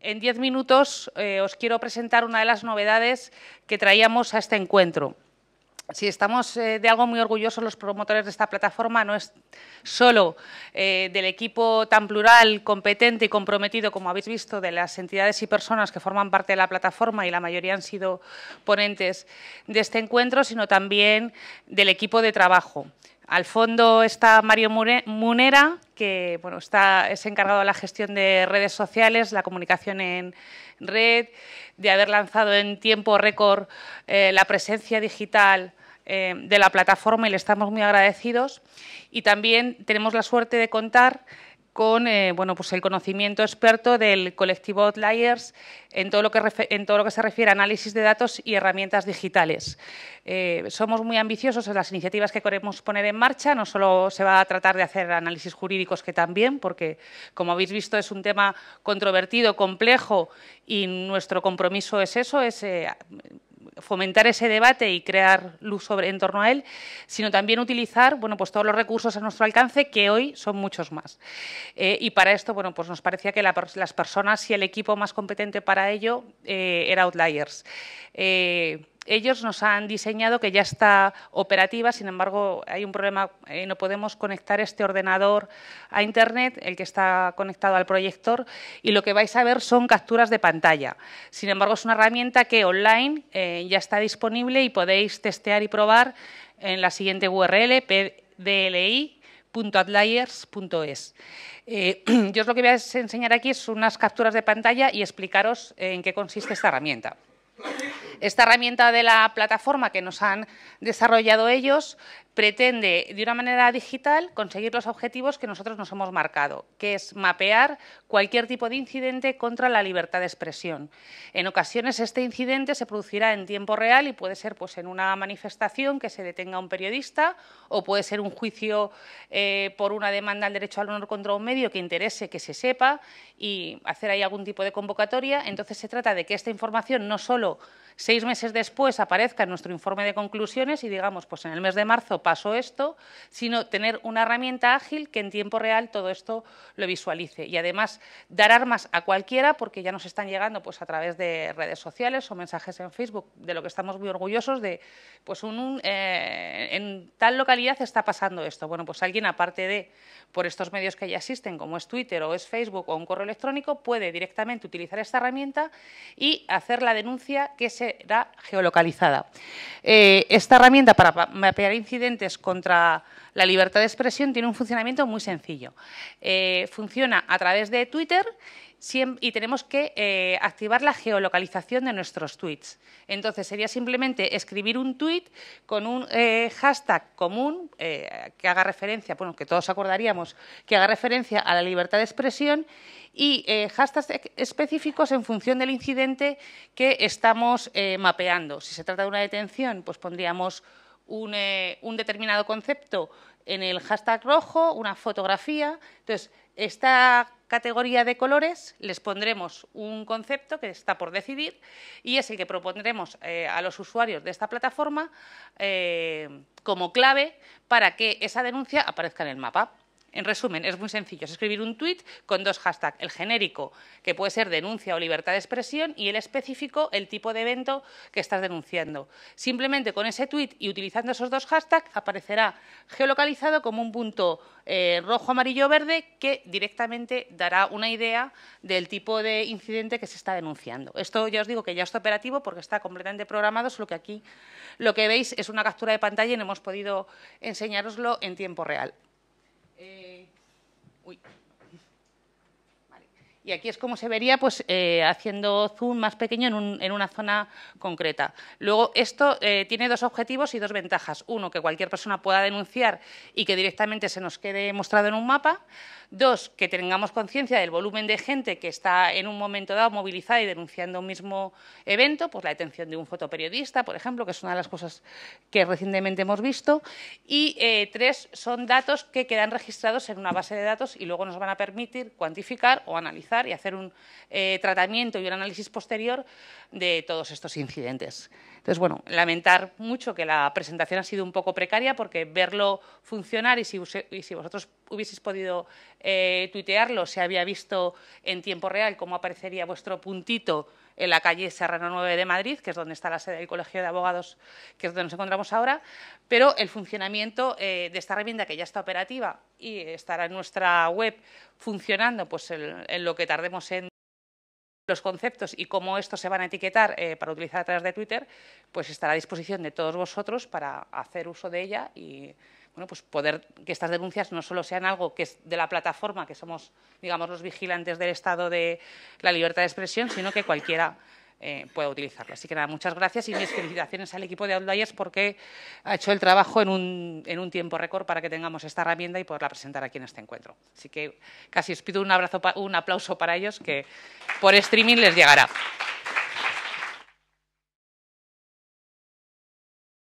En diez minutos eh, os quiero presentar una de las novedades que traíamos a este encuentro. Si estamos eh, de algo muy orgullosos los promotores de esta plataforma, no es solo eh, del equipo tan plural, competente y comprometido, como habéis visto, de las entidades y personas que forman parte de la plataforma y la mayoría han sido ponentes de este encuentro, sino también del equipo de trabajo. Al fondo está Mario Munera, que bueno, está, es encargado de la gestión de redes sociales, la comunicación en red, de haber lanzado en tiempo récord eh, la presencia digital eh, de la plataforma y le estamos muy agradecidos. Y también tenemos la suerte de contar con eh, bueno, pues el conocimiento experto del colectivo Outliers en todo lo que, en todo lo que se refiere a análisis de datos y herramientas digitales. Eh, somos muy ambiciosos en las iniciativas que queremos poner en marcha, no solo se va a tratar de hacer análisis jurídicos que también, porque como habéis visto es un tema controvertido, complejo y nuestro compromiso es eso, es eh, fomentar ese debate y crear luz sobre, en torno a él, sino también utilizar bueno, pues todos los recursos a nuestro alcance, que hoy son muchos más. Eh, y para esto bueno, pues nos parecía que las personas y el equipo más competente para ello eran eh, era Outliers. Eh, ellos nos han diseñado que ya está operativa, sin embargo, hay un problema, eh, no podemos conectar este ordenador a Internet, el que está conectado al proyector, y lo que vais a ver son capturas de pantalla. Sin embargo, es una herramienta que online eh, ya está disponible y podéis testear y probar en la siguiente URL, pdli.atlayers.es. Eh, yo os lo que voy a enseñar aquí son unas capturas de pantalla y explicaros en qué consiste esta herramienta. Esta herramienta de la plataforma que nos han desarrollado ellos pretende de una manera digital conseguir los objetivos que nosotros nos hemos marcado, que es mapear cualquier tipo de incidente contra la libertad de expresión. En ocasiones este incidente se producirá en tiempo real y puede ser pues, en una manifestación que se detenga un periodista o puede ser un juicio eh, por una demanda al derecho al honor contra un medio que interese que se sepa y hacer ahí algún tipo de convocatoria. Entonces se trata de que esta información no solo seis meses después aparezca en nuestro informe de conclusiones y digamos pues en el mes de marzo pasó esto, sino tener una herramienta ágil que en tiempo real todo esto lo visualice. Y además dar armas a cualquiera, porque ya nos están llegando pues, a través de redes sociales o mensajes en Facebook, de lo que estamos muy orgullosos de, pues eh, en tal localidad está pasando esto. Bueno, pues alguien aparte de, por estos medios que ya existen, como es Twitter o es Facebook o un correo electrónico, puede directamente utilizar esta herramienta y hacer la denuncia que será geolocalizada. Eh, esta herramienta para mapear incidentes contra la libertad de expresión tiene un funcionamiento muy sencillo. Eh, funciona a través de Twitter y tenemos que eh, activar la geolocalización de nuestros tweets. Entonces, sería simplemente escribir un tweet con un eh, hashtag común eh, que haga referencia, bueno, que todos acordaríamos, que haga referencia a la libertad de expresión y hashtags e-, específicos en función del incidente que estamos mapeando. Si se trata de una detención, pues pondríamos un, un determinado concepto en el hashtag rojo, una fotografía. Entonces, esta categoría de colores les pondremos un concepto que está por decidir y es el que propondremos eh, a los usuarios de esta plataforma eh, como clave para que esa denuncia aparezca en el mapa. En resumen, es muy sencillo, es escribir un tweet con dos hashtags, el genérico, que puede ser denuncia o libertad de expresión, y el específico, el tipo de evento que estás denunciando. Simplemente con ese tweet y utilizando esos dos hashtags aparecerá geolocalizado como un punto eh, rojo, amarillo, verde, que directamente dará una idea del tipo de incidente que se está denunciando. Esto ya os digo que ya está operativo porque está completamente programado, solo que aquí lo que veis es una captura de pantalla y no hemos podido enseñároslo en tiempo real. Eh, uy, y aquí es como se vería pues, eh, haciendo zoom más pequeño en, una zona concreta. Luego, esto eh, tiene dos objetivos y dos ventajas. Uno, que cualquier persona pueda denunciar y que directamente se nos quede mostrado en un mapa. Dos, que tengamos conciencia del volumen de gente que está en un momento dado movilizada y denunciando un mismo evento, pues la detención de un fotoperiodista, por ejemplo, que es una de las cosas que recientemente hemos visto. Y eh, tres, son datos que quedan registrados en una base de datos y luego nos van a permitir cuantificar o analizar y hacer un eh, tratamiento y un análisis posterior de todos estos incidentes. Entonces, bueno, lamentar mucho que la presentación ha sido un poco precaria porque verlo funcionar y si, vosotros hubieseis podido eh, tuitearlo, se había visto en tiempo real cómo aparecería vuestro puntito en la calle Serrano 9 de Madrid, que es donde está la sede del Colegio de Abogados, que es donde nos encontramos ahora, pero el funcionamiento eh, de esta herramienta que ya está operativa y estará en nuestra web funcionando pues, en, lo que tardemos en los conceptos y cómo estos se van a etiquetar eh, para utilizar a través de Twitter, pues estará a disposición de todos vosotros para hacer uso de ella y pues poder que estas denuncias no solo sean algo que es de la plataforma, que somos, digamos, los vigilantes del estado de la libertad de expresión, sino que cualquiera eh, pueda utilizarla. Así que nada, muchas gracias y mis felicitaciones al equipo de Outliers porque ha hecho el trabajo en un, tiempo récord para que tengamos esta herramienta y poderla presentar aquí en este encuentro. Así que casi os pido un, abrazo, un aplauso para ellos que por streaming les llegará.